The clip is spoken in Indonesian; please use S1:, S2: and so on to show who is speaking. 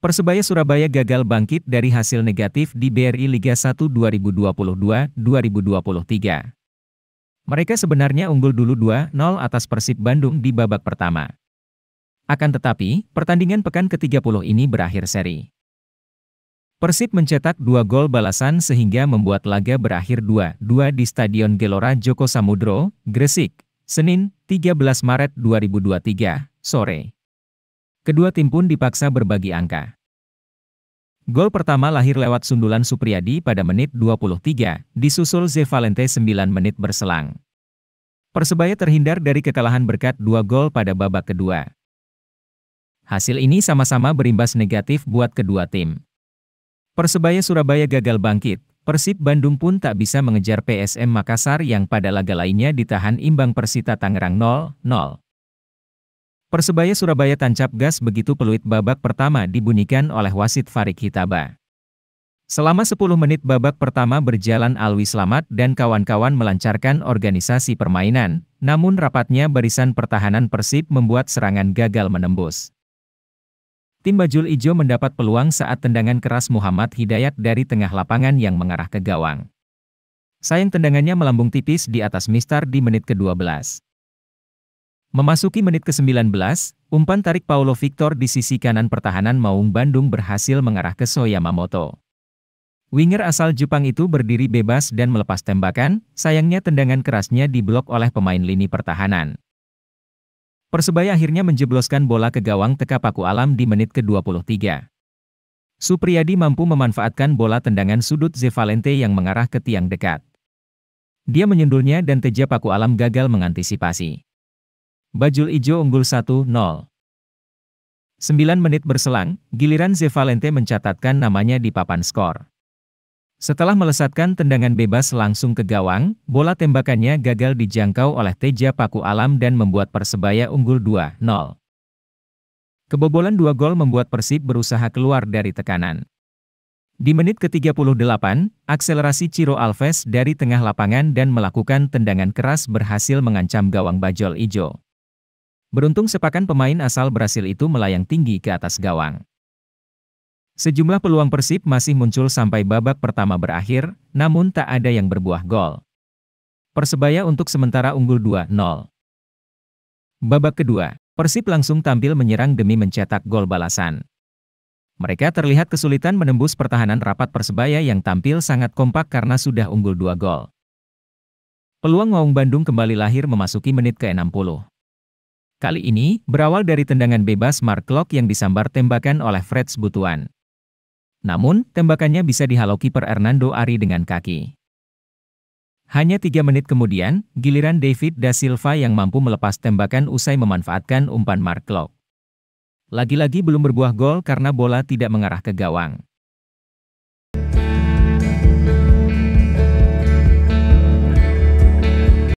S1: Persebaya Surabaya gagal bangkit dari hasil negatif di BRI Liga 1 2022-2023. Mereka sebenarnya unggul dulu 2-0 atas Persib Bandung di babak pertama. Akan tetapi, pertandingan pekan ke-30 ini berakhir seri. Persib mencetak dua gol balasan sehingga membuat laga berakhir 2-2 di Stadion Gelora Joko Samudro, Gresik, Senin, 13 Maret 2023, sore. Kedua tim pun dipaksa berbagi angka. Gol pertama lahir lewat sundulan Supriyadi pada menit 23, disusul Ze Valente 9 menit berselang. Persebaya terhindar dari kekalahan berkat dua gol pada babak kedua. Hasil ini sama-sama berimbas negatif buat kedua tim. Persebaya Surabaya gagal bangkit, Persib Bandung pun tak bisa mengejar PSM Makassar yang pada laga lainnya ditahan imbang Persita Tangerang 0-0. Persebaya Surabaya tancap gas begitu peluit babak pertama dibunyikan oleh wasit Farik Hitaba. Selama 10 menit babak pertama berjalan Alwi selamat dan kawan-kawan melancarkan organisasi permainan, namun rapatnya barisan pertahanan Persib membuat serangan gagal menembus. Tim Bajul Ijo mendapat peluang saat tendangan keras Muhammad Hidayat dari tengah lapangan yang mengarah ke gawang. Sayang tendangannya melambung tipis di atas Mistar di menit ke-12. Memasuki menit ke-19, umpan tarik Paulo Victor di sisi kanan pertahanan Maung Bandung berhasil mengarah ke Soyamamoto. Winger asal Jepang itu berdiri bebas dan melepas tembakan, sayangnya tendangan kerasnya diblok oleh pemain lini pertahanan. Persebaya akhirnya menjebloskan bola ke gawang Teka Paku Alam di menit ke-23. Supriyadi mampu memanfaatkan bola tendangan sudut Zevalente yang mengarah ke tiang dekat. Dia menyundulnya dan Teja Paku Alam gagal mengantisipasi. Bajul Ijo unggul 1-0. 9 menit berselang, giliran Zevalente mencatatkan namanya di papan skor. Setelah melesatkan tendangan bebas langsung ke gawang, bola tembakannya gagal dijangkau oleh Teja Paku Alam dan membuat Persebaya unggul 2-0. Kebobolan dua gol membuat Persib berusaha keluar dari tekanan. Di menit ke-38, akselerasi Ciro Alves dari tengah lapangan dan melakukan tendangan keras berhasil mengancam gawang Bajol Ijo. Beruntung sepakan pemain asal Brasil itu melayang tinggi ke atas gawang. Sejumlah peluang Persib masih muncul sampai babak pertama berakhir, namun tak ada yang berbuah gol. Persebaya untuk sementara unggul 2-0. Babak kedua, Persib langsung tampil menyerang demi mencetak gol balasan. Mereka terlihat kesulitan menembus pertahanan rapat Persebaya yang tampil sangat kompak karena sudah unggul 2 gol. Peluang Maung Bandung kembali lahir memasuki menit ke-60. Kali ini, berawal dari tendangan bebas Mark Locke yang disambar tembakan oleh Fred Butuan. Namun, tembakannya bisa dihalau kiper Hernando Ari dengan kaki. Hanya tiga menit kemudian, giliran David Da Silva yang mampu melepas tembakan usai memanfaatkan umpan Mark Locke. Lagi-lagi belum berbuah gol karena bola tidak mengarah ke gawang.